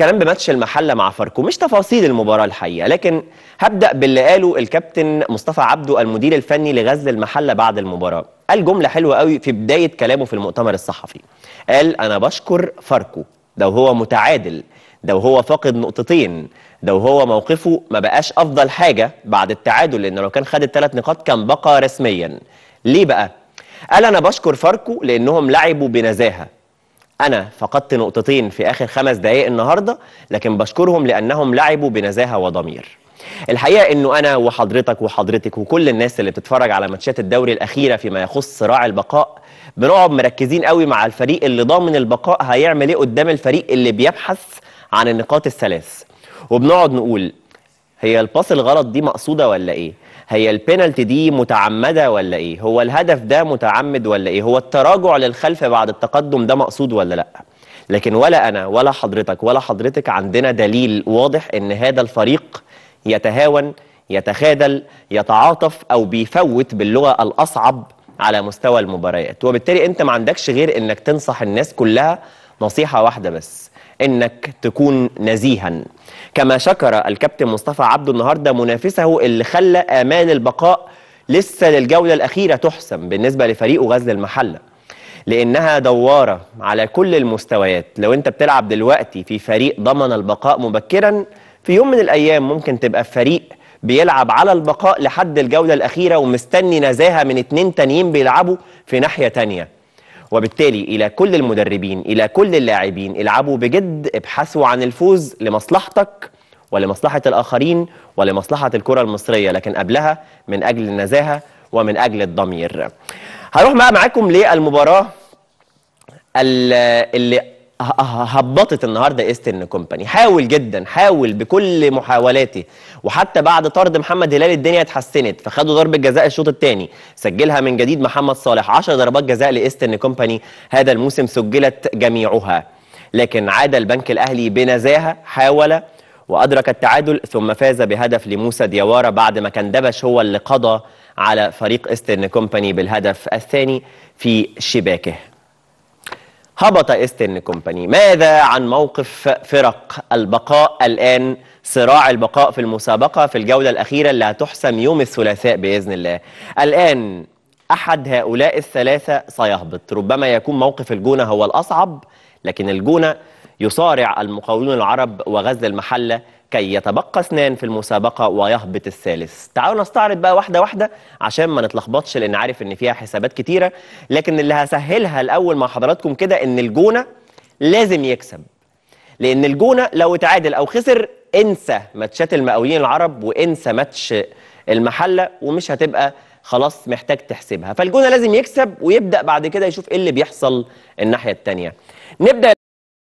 الكلام بماتش المحله مع فاركو مش تفاصيل المباراه الحقيقه لكن هبدا باللي قاله الكابتن مصطفى عبده المدير الفني لغزل المحله بعد المباراه قال جمله حلوه قوي في بدايه كلامه في المؤتمر الصحفي قال انا بشكر فاركو ده وهو متعادل ده وهو فاقد نقطتين ده وهو موقفه ما بقاش افضل حاجه بعد التعادل لان لو كان خد الثلاث نقاط كان بقى رسميا ليه بقى قال انا بشكر فاركو لانهم لعبوا بنزاهه أنا فقدت نقطتين في آخر خمس دقايق النهاردة لكن بشكرهم لأنهم لعبوا بنزاهة وضمير الحقيقة أنه أنا وحضرتك وحضرتك وكل الناس اللي بتتفرج على ماتشات الدوري الأخيرة فيما يخص صراع البقاء بنقعد مركزين قوي مع الفريق اللي ضامن البقاء هيعمل ايه قدام الفريق اللي بيبحث عن النقاط الثلاث وبنقعد نقول هي الباس الغلط دي مقصوده ولا ايه هي البينالتي دي متعمده ولا ايه هو الهدف ده متعمد ولا ايه هو التراجع للخلف بعد التقدم ده مقصود ولا لا لكن ولا انا ولا حضرتك ولا حضرتك عندنا دليل واضح ان هذا الفريق يتهاون يتخاذل يتعاطف او بيفوت باللغه الاصعب على مستوى المباريات وبالتالي انت ما عندكش غير انك تنصح الناس كلها نصيحة واحدة بس انك تكون نزيها كما شكر الكابتن مصطفى عبده النهاردة منافسه اللي خلى امان البقاء لسه للجولة الاخيرة تحسم بالنسبة لفريقه غزل المحلة لانها دوارة على كل المستويات لو انت بتلعب دلوقتي في فريق ضمن البقاء مبكرا في يوم من الايام ممكن تبقى في فريق بيلعب على البقاء لحد الجولة الأخيرة ومستني نزاهة من اتنين تانيين بيلعبوا في ناحية تانية وبالتالي الى كل المدربين الى كل اللاعبين العبوا بجد ابحثوا عن الفوز لمصلحتك ولمصلحه الاخرين ولمصلحه الكره المصريه لكن قبلها من اجل النزاهه ومن اجل الضمير هروح بقى معاكم للمباراه اللي هبطت النهارده ايسترن كومباني حاول جدا حاول بكل محاولاته وحتى بعد طرد محمد هلال الدنيا اتحسنت فخدوا ضربه جزاء الشوط الثاني سجلها من جديد محمد صالح 10 ضربات جزاء لايسترن كومباني هذا الموسم سجلت جميعها لكن عاد البنك الاهلي بنزاهه حاول وادرك التعادل ثم فاز بهدف لموسى ديوارا بعد ما كان دبش هو اللي قضى على فريق ايسترن كومباني بالهدف الثاني في شباكه هبط ايستن كومباني ماذا عن موقف فرق البقاء الآن صراع البقاء في المسابقة في الجولة الأخيرة اللي هتحسم يوم الثلاثاء بإذن الله الآن أحد هؤلاء الثلاثة سيهبط ربما يكون موقف الجونة هو الأصعب لكن الجونة يصارع المقاولون العرب وغزل المحلة كي يتبقى اثنان في المسابقة ويهبط الثالث تعالوا نستعرض بقى واحدة واحدة عشان ما نتلخبطش لأن عارف إن فيها حسابات كتيرة لكن اللي هسهلها الأول مع حضراتكم كده إن الجونة لازم يكسب لأن الجونة لو اتعادل أو خسر انسى ماتشات المقاولين العرب وانسى ماتش المحلة ومش هتبقى خلاص محتاج تحسبها فالجونة لازم يكسب ويبدأ بعد كده يشوف ايه اللي بيحصل الناحية التانية نبدأ